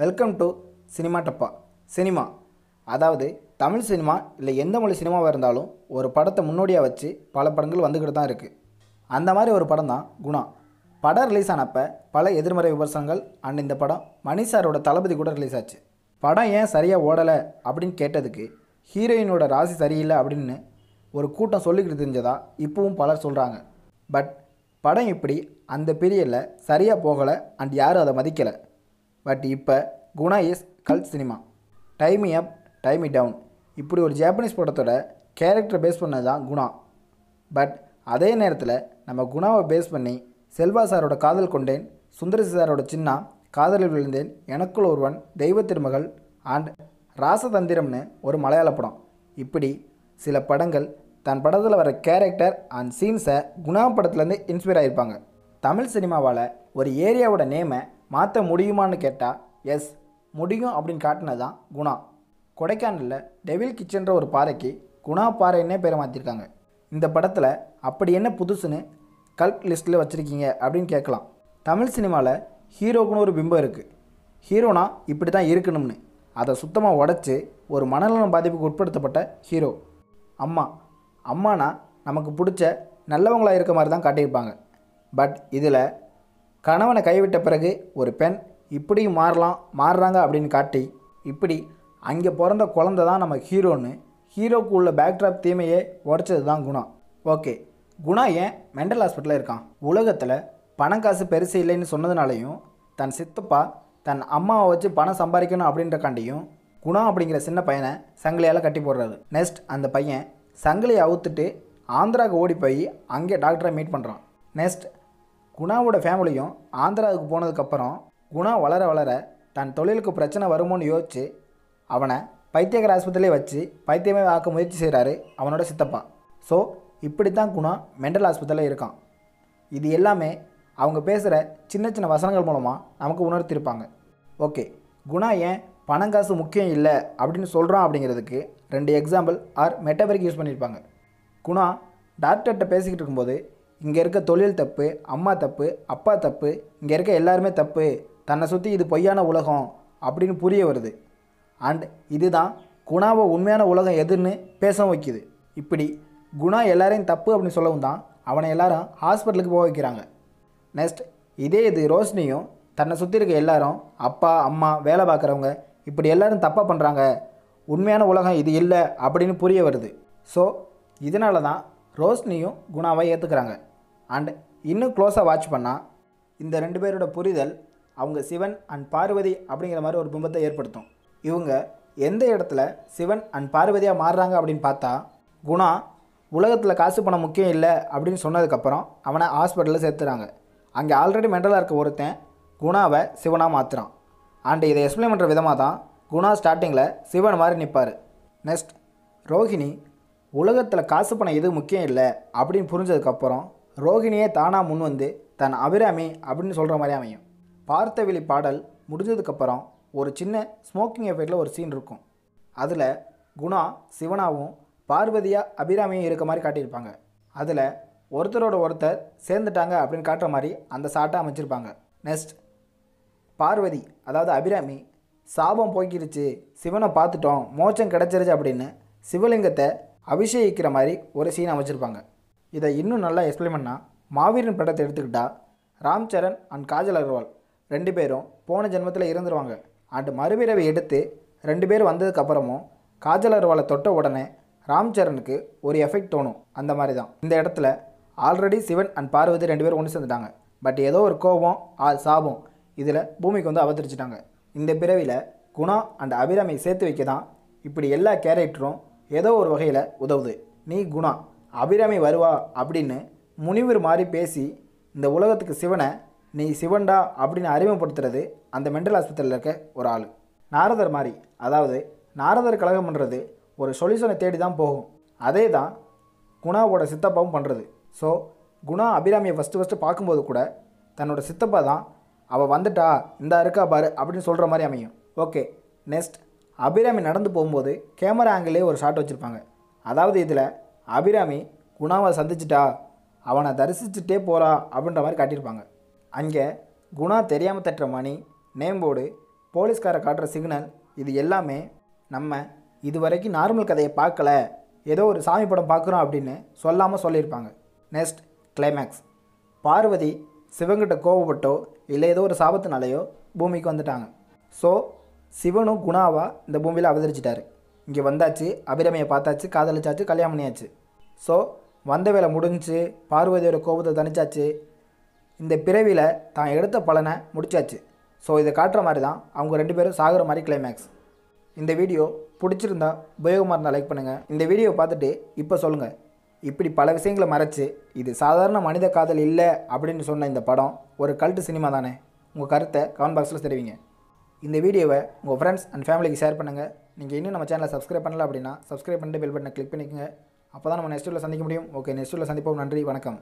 welcome to cinema டப்பா cinema அதாவது Tamil cinema இல்லை எந்த மொழி சினிமாவாக இருந்தாலும் ஒரு படத்தை முன்னோடியாக வச்சு பல படங்கள் வந்துக்கிட்டு தான் இருக்குது அந்த மாதிரி ஒரு படம் தான் குணா படம் ரிலீஸ் ஆனப்போ பல எதிர்மறை விமர்சனங்கள் அண்ட் இந்த படம் மணிஷாரோட தளபதி கூட ரிலீஸ் ஆச்சு படம் ஏன் சரியாக ஓடலை அப்படின்னு கேட்டதுக்கு ஹீரோயினோட ராசி சரியில்லை அப்படின்னு ஒரு கூட்டம் சொல்லிக்கிட்டு தெரிஞ்சதா இப்போவும் பலர் சொல்கிறாங்க பட் படம் இப்படி அந்த பீரியடில் சரியாக போகலை அண்ட் யாரும் அதை மதிக்கலை பட் இப்போ குணா இஸ் கல் சினிமா டைமி அப் டைமி டவுன் இப்படி ஒரு ஜாப்பனீஸ் படத்தோட கேரக்டரை பேஸ் பண்ணது தான் குணா பட் அதே நேரத்தில் நம்ம குணாவை பேஸ் பண்ணி செல்வா சாரோட காதல் கொண்டேன் சுந்தரசி சாரோட சின்னா காதலில் விழுந்தேன் எனக்குள் ஒருவன் தெய்வ திருமகள் அண்ட் ராசதந்திரம்னு ஒரு மலையாள படம் இப்படி சில படங்கள் தன் படத்தில் வர கேரக்டர் அண்ட் சீன்ஸை குணா படத்துலேருந்து இன்ஸ்பைர் ஆகியிருப்பாங்க தமிழ் சினிமாவால் ஒரு ஏரியாவோட நேமை மாற்ற முடியுமான்னு கேட்டால் எஸ் முடியும் அப்படின்னு காட்டினது தான் குணா கொடைக்கானலில் டெவில் கிச்சன்ற ஒரு பாறைக்கு குணா பாறைன்னே பேரை மாற்றிருக்காங்க இந்த படத்தில் அப்படி என்ன புதுசுன்னு கல்ட் லிஸ்ட்டில் வச்சுருக்கீங்க அப்படின்னு கேட்கலாம் தமிழ் சினிமாவில் ஹீரோக்குன்னு ஒரு பிம்பம் இருக்குது ஹீரோனா இப்படி தான் இருக்கணும்னு அதை சுத்தமாக உடச்சி ஒரு மனநலம் பாதிப்புக்கு உட்படுத்தப்பட்ட ஹீரோ அம்மா அம்மானா நமக்கு பிடிச்ச நல்லவங்களாக இருக்க மாதிரி தான் காட்டியிருப்பாங்க பட் இதில் கணவனை கைவிட்ட பிறகு ஒரு பெண் இப்படியும் மாறலாம் மாறுறாங்க அப்படின்னு காட்டி இப்படி அங்கே பிறந்த குழந்த தான் நம்ம ஹீரோன்னு ஹீரோக்கு உள்ள பேக்ட்ராப் தீமையை உடச்சது தான் குணா ஓகே குணா ஏன் மென்டல் ஹாஸ்பிட்டலில் இருக்கான் உலகத்தில் பணம் காசு பெருசு இல்லைன்னு சொன்னதுனாலையும் தன் சித்தப்பா தன் அம்மாவை வச்சு பணம் சம்பாதிக்கணும் அப்படின்றக்காண்டியும் குணா அப்படிங்கிற சின்ன பையனை சங்கிலியால் கட்டி போடுறாரு நெக்ஸ்ட் அந்த பையன் சங்கிலியை அவுத்துட்டு ஆந்திராவுக்கு ஓடி போய் அங்கே டாக்டரை மீட் பண்ணுறான் நெக்ஸ்ட் குணாவோட ஃபேமிலியும் ஆந்திராவுக்கு போனதுக்கப்புறம் குணா வளர வளர தன் தொழிலுக்கு பிரச்சனை வருமோன்னு யோசித்து அவனை பைத்தியகர ஆஸ்பத்திரியிலே வச்சு பைத்தியமே ஆக்க முயற்சி செய்கிறாரு அவனோட சித்தப்பா ஸோ இப்படி தான் குணா மென்டல் ஆஸ்பத்திரியில் இருக்கான் இது எல்லாமே அவங்க பேசுகிற சின்ன சின்ன வசனங்கள் மூலமாக நமக்கு உணர்த்திருப்பாங்க ஓகே குணா ஏன் பணம் காசு முக்கியம் இல்லை அப்படின்னு சொல்கிறான் அப்படிங்கிறதுக்கு ரெண்டு எக்ஸாம்பிள் ஆர் மெட்டபரிக் யூஸ் பண்ணியிருப்பாங்க குணா டாக்டர்கிட்ட பேசிக்கிட்டு இருக்கும்போது இங்கே இருக்க தொழில் தப்பு அம்மா தப்பு அப்பா தப்பு இங்கே இருக்க எல்லாருமே தப்பு தன்னை சுற்றி இது பொய்யான உலகம் அப்படின்னு புரிய வருது அண்ட் இதுதான் குணாவை உண்மையான உலகம் எதுன்னு பேச வைக்குது இப்படி குணா எல்லாரையும் தப்பு அப்படின்னு சொல்லவும் தான் அவனை எல்லாரும் ஹாஸ்பிட்டலுக்கு போக வைக்கிறாங்க நெக்ஸ்ட் இதே இது ரோஷினியும் தன்னை சுற்றி இருக்க எல்லாரும் அப்பா அம்மா வேலை பார்க்குறவங்க இப்படி எல்லோரும் தப்பாக பண்ணுறாங்க உண்மையான உலகம் இது இல்லை அப்படின்னு புரிய வருது ஸோ இதனால தான் ரோஷினியும் குணாவை ஏற்றுக்கிறாங்க அண்ட் இன்னும் க்ளோஸாக வாட்ச் பண்ணால் இந்த ரெண்டு பேரோட புரிதல் அவங்க சிவன் அண்ட் பார்வதி அப்படிங்கிற மாதிரி ஒரு பிம்பத்தை ஏற்படுத்தும் இவங்க எந்த இடத்துல சிவன் அண்ட் பார்வதியாக மாறுறாங்க அப்படின்னு பார்த்தா குணா உலகத்தில் காசு பணம் முக்கியம் இல்லை அப்படின்னு சொன்னதுக்கப்புறம் அவனை ஹாஸ்பிட்டலில் சேர்த்துறாங்க அங்கே ஆல்ரெடி மென்டலாக இருக்க ஒருத்தன் குணாவை சிவனாக மாற்றுறான் அண்ட் இதை எக்ஸ்பிளைன் பண்ணுற விதமாக தான் குணா ஸ்டார்டிங்கில் சிவன் மாதிரி நிற்பார் நெக்ஸ்ட் ரோஹிணி உலகத்தில் காசு பணம் எதுவும் முக்கியம் இல்லை அப்படின்னு புரிஞ்சதுக்கப்புறம் ரோகிணியே தானாக முன் வந்து தன் அபிராமி அப்படின்னு சொல்கிற மாதிரி அமையும் பார்த்த பாடல் முடிஞ்சதுக்கப்புறம் ஒரு சின்ன ஸ்மோக்கிங் எஃபெக்டில் ஒரு சீன் இருக்கும் அதில் குணா சிவனாவும் பார்வதியாக அபிராமியும் இருக்க மாதிரி காட்டியிருப்பாங்க அதில் ஒருத்தரோட ஒருத்தர் சேர்ந்துட்டாங்க அப்படின்னு காட்டுற மாதிரி அந்த சாட்டை அமைச்சிருப்பாங்க நெக்ஸ்ட் பார்வதி அதாவது அபிராமி சாபம் போக்கிருச்சு சிவனை பார்த்துட்டோம் மோச்சம் கிடச்சிருச்சு அப்படின்னு சிவலிங்கத்தை அபிஷேகிக்கிற மாதிரி ஒரு சீன் அமைச்சிருப்பாங்க இதை இன்னும் நல்லா எக்ஸ்பிளைன் பண்ணால் மாவீரன் படத்தை எடுத்துக்கிட்டால் ராம் சரண் அண்ட் காஜல் அகர்வால் ரெண்டு பேரும் போன ஜென்மத்தில் இருந்துருவாங்க அண்டு மறுபிறவை எடுத்து ரெண்டு பேர் வந்ததுக்கப்புறமும் காஜல் அகர்வாலை தொட்ட உடனே ராம் சரணுக்கு ஒரு எஃபெக்ட் தோணும் அந்த மாதிரி தான் இந்த இடத்துல ஆல்ரெடி சிவன் அண்ட் பார்வதி ரெண்டு பேரும் ஒன்று சேர்ந்துட்டாங்க பட் ஏதோ ஒரு கோபம் ஆள் சாபம் இதில் பூமிக்கு வந்து அவதரிச்சிட்டாங்க இந்த பிறவியில் குணா அண்ட் அபிராமியை சேர்த்து வைக்க தான் இப்படி எல்லா கேரக்டரும் ஏதோ ஒரு வகையில் உதவுது நீ குணா அபிராமி வருவா அப்படின்னு முனிவர் மாதிரி பேசி இந்த உலகத்துக்கு சிவனை நீ சிவன்டா அப்படின்னு அறிமுகப்படுத்துறது அந்த மென்டல் ஆஸ்பத்திரியில் இருக்க ஒரு ஆள் நாரதர் மாதிரி அதாவது நாரதர் கழகம் பண்ணுறது ஒரு சொல்யூஷனை தேடி தான் போகும் அதே தான் குணாவோட சித்தப்பாவும் பண்ணுறது ஸோ குணா அபிராமியை ஃபஸ்ட்டு ஃபஸ்ட்டு பார்க்கும்போது கூட தன்னோட சித்தப்பா தான் அவள் வந்துட்டா இந்தா இருக்கா பாரு அப்படின்னு சொல்கிற மாதிரி அமையும் ஓகே நெக்ஸ்ட் அபிராமி நடந்து போகும்போது கேமரா ஆங்கிளே ஒரு ஷாட் வச்சுருப்பாங்க அதாவது இதில் அபிராமி குணாவை சந்திச்சிட்டா அவனை தரிசிச்சுட்டே போகிறா அப்படின்ற மாதிரி காட்டியிருப்பாங்க அங்கே குணா தெரியாமல் தட்டுற மணி நேம் போர்டு போலீஸ்காரை காட்டுற சிக்னல் இது எல்லாமே நம்ம இது வரைக்கும் நார்மல் கதையை பார்க்கல ஏதோ ஒரு சாமி படம் பார்க்குறோம் அப்படின்னு சொல்லாமல் சொல்லியிருப்பாங்க நெக்ஸ்ட் கிளைமேக்ஸ் பார்வதி சிவங்கிட்ட கோவப்பட்டோ இல்லை ஏதோ ஒரு சாபத்தினாலேயோ பூமிக்கு வந்துட்டாங்க ஸோ சிவனும் குணாவாக இந்த பூமியில் அவதரிச்சிட்டாரு இங்கே வந்தாச்சு அபிரமையை பார்த்தாச்சு காதலிச்சாச்சு கல்யாணம் பண்ணியாச்சு ஸோ வந்த வேலை முடிஞ்சு பார்வதியோட கோபத்தை தணிச்சாச்சு இந்த பிறவியில் தான் எடுத்த பலனை முடிச்சாச்சு ஸோ இதை காட்டுற மாதிரி தான் அவங்க ரெண்டு பேரும் சாகிற மாதிரி கிளைமேக்ஸ் இந்த வீடியோ பிடிச்சிருந்தா உபயோகமாக இருந்தால் லைக் பண்ணுங்கள் இந்த வீடியோ பார்த்துட்டு இப்போ சொல்லுங்கள் இப்படி பல விஷயங்களை மறைச்சி இது சாதாரண மனித காதல் இல்லை அப்படின்னு சொன்ன இந்த படம் ஒரு கல்ட்டு சினிமா தானே உங்கள் கருத்தை கமெண்ட் பாக்ஸில் தெரிவிங்க இந்த வீடியோவை உங்கள் ஃப்ரெண்ட்ஸ் அண்ட் ஃபேமிலிக்கு ஷேர் பண்ணுங்கள் நீங்கள் இன்னும் நம்ம சேனலை சப்ஸ்கிரைப் பண்ணல அப்படின்னா சப்ஸ்கிரைப் பண்ணிட்டு பெல் பட்டனை கிளிக் பண்ணிக்கோங்க அப்போ தான் நம்ம நெக்ஸ்ட்டில் சந்திக்க முடியும் ஓகே நெக்ஸ்ட் சந்திப்போம் நன்றி வணக்கம்